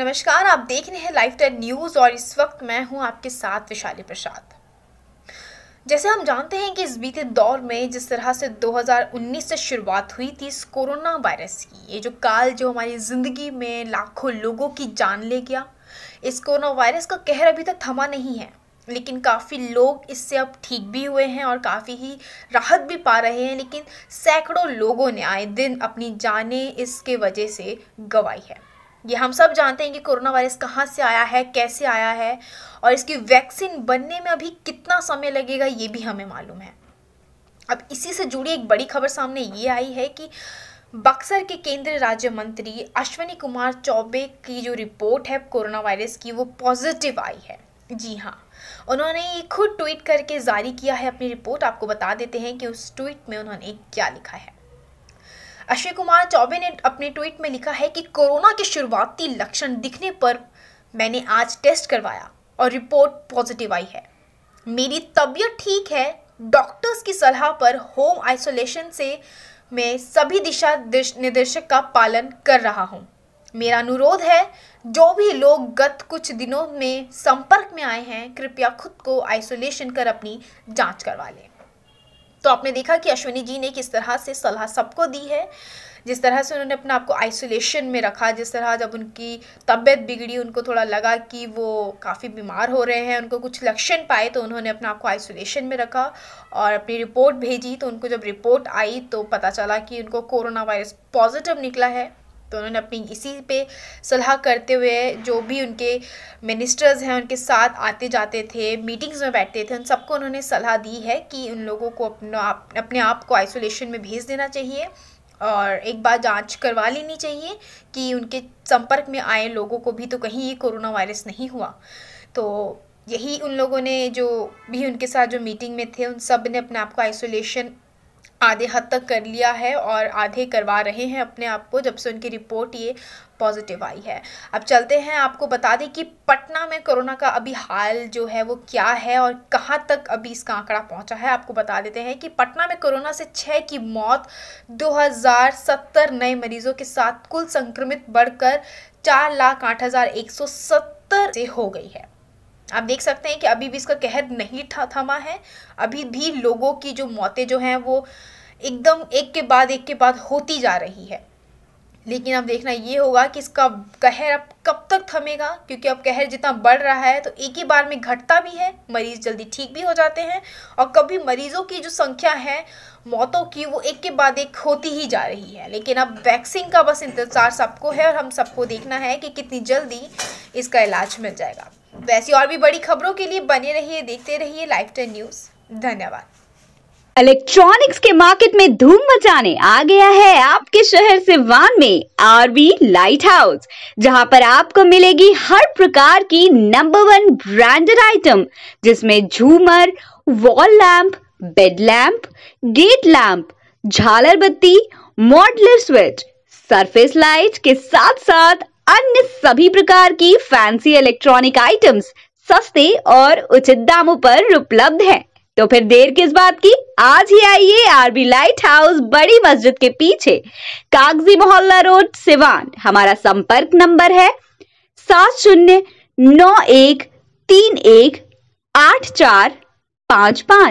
नमस्कार आप देख रहे हैं लाइफ टाइम न्यूज़ और इस वक्त मैं हूं आपके साथ विशाली प्रसाद जैसे हम जानते हैं कि इस बीते दौर में जिस तरह से 2019 से शुरुआत हुई थी इस कोरोना वायरस की ये जो काल जो हमारी ज़िंदगी में लाखों लोगों की जान ले गया इस कोरोना वायरस का कहर अभी तक थमा नहीं है लेकिन काफ़ी लोग इससे अब ठीक भी हुए हैं और काफ़ी ही राहत भी पा रहे हैं लेकिन सैकड़ों लोगों ने आए दिन अपनी जानें इसके वजह से गंवाई है ये हम सब जानते हैं कि कोरोना वायरस कहाँ से आया है कैसे आया है और इसकी वैक्सीन बनने में अभी कितना समय लगेगा ये भी हमें मालूम है अब इसी से जुड़ी एक बड़ी खबर सामने ये आई है कि बक्सर के केंद्रीय राज्य मंत्री अश्वनी कुमार चौबे की जो रिपोर्ट है कोरोना वायरस की वो पॉजिटिव आई है जी हाँ उन्होंने ये खुद ट्वीट करके जारी किया है अपनी रिपोर्ट आपको बता देते हैं कि उस ट्वीट में उन्होंने क्या लिखा है अक्षय कुमार चौबे ने अपने ट्वीट में लिखा है कि कोरोना के शुरुआती लक्षण दिखने पर मैंने आज टेस्ट करवाया और रिपोर्ट पॉजिटिव आई है मेरी तबीयत ठीक है डॉक्टर्स की सलाह पर होम आइसोलेशन से मैं सभी दिशा निर्देशक का पालन कर रहा हूँ मेरा अनुरोध है जो भी लोग गत कुछ दिनों में संपर्क में आए हैं कृपया खुद को आइसोलेशन कर अपनी जांच करवा लें तो आपने देखा कि अश्विनी जी ने किस तरह से सलाह सबको दी है जिस तरह से उन्होंने आप आपको आइसोलेशन में रखा जिस तरह जब उनकी तबीयत बिगड़ी उनको थोड़ा लगा कि वो काफ़ी बीमार हो रहे हैं उनको कुछ लक्षण पाए तो उन्होंने आप आपको आइसोलेशन में रखा और अपनी रिपोर्ट भेजी तो उनको जब रिपोर्ट आई तो पता चला कि उनको कोरोना वायरस पॉजिटिव निकला है तो उन्होंने अपनी इसी पे सलाह करते हुए जो भी उनके मिनिस्टर्स हैं उनके साथ आते जाते थे मीटिंग्स में बैठते थे उन सबको उन्होंने सलाह दी है कि उन लोगों को अपना आप अपने आप को आइसोलेशन में भेज देना चाहिए और एक बार जांच करवा लेनी चाहिए कि उनके संपर्क में आए लोगों को भी तो कहीं ये कोरोना वायरस नहीं हुआ तो यही उन लोगों ने जो भी उनके साथ जो मीटिंग में थे उन सब ने अपने आप को आइसोलेशन आधे हद तक कर लिया है और आधे करवा रहे हैं अपने आप को जब से उनकी रिपोर्ट ये पॉजिटिव आई है अब चलते हैं आपको बता दें कि पटना में कोरोना का अभी हाल जो है वो क्या है और कहाँ तक अभी इसका आंकड़ा पहुँचा है आपको बता देते हैं कि पटना में कोरोना से छः की मौत 2070 नए मरीजों के साथ कुल संक्रमित बढ़कर चार लाख आठ हज़ार एक सौ सत्तर से हो गई है आप देख सकते हैं कि अभी भी इसका कहर नहीं था थमा है अभी भी लोगों की जो मौतें जो हैं वो एकदम एक के बाद एक के बाद होती जा रही है लेकिन अब देखना ये होगा कि इसका कहर अब कब तक थमेगा क्योंकि अब कहर जितना बढ़ रहा है तो एक ही बार में घटता भी है मरीज़ जल्दी ठीक भी हो जाते हैं और कभी मरीज़ों की जो संख्या है मौतों की वो एक के बाद एक होती ही जा रही है लेकिन अब वैक्सीन का बस इंतज़ार सबको है और हम सबको देखना है कि कितनी जल्दी इसका इलाज मिल जाएगा वैसी और भी बड़ी खबरों के लिए बने रहिए देखते रहिए लाइफ टेन न्यूज धन्यवाद इलेक्ट्रॉनिक्स के मार्केट में धूम मचाने आ गया है आपके शहर सिवान में आरवी लाइट हाउस जहाँ पर आपको मिलेगी हर प्रकार की नंबर वन ब्रांडेड आइटम जिसमें झूमर wall lamp bed lamp gate lamp झालर बत्ती मॉडलर स्विच सरफेस लाइट के साथ साथ अन्य सभी प्रकार की फैंसी इलेक्ट्रॉनिक आइटम्स सस्ते और उचित दामों पर उपलब्ध हैं। तो फिर देर किस बात की आज ही आइए आरबी लाइट हाउस बड़ी मस्जिद के पीछे कागजी मोहल्ला रोड सिवान हमारा संपर्क नंबर है सात शून्य नौ एक तीन एक आठ चार पाँच पाँच